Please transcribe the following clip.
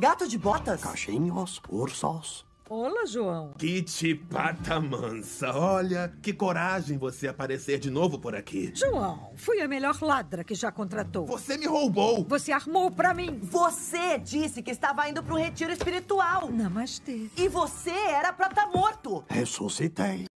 Gato de botas? Cachinhos, ursos. Olá, João. Kitty Pata Mansa, olha, que coragem você aparecer de novo por aqui. João, fui a melhor ladra que já contratou. Você me roubou. Você armou pra mim. Você disse que estava indo para um retiro espiritual. Namastê. E você era pra estar tá morto. Ressuscitei.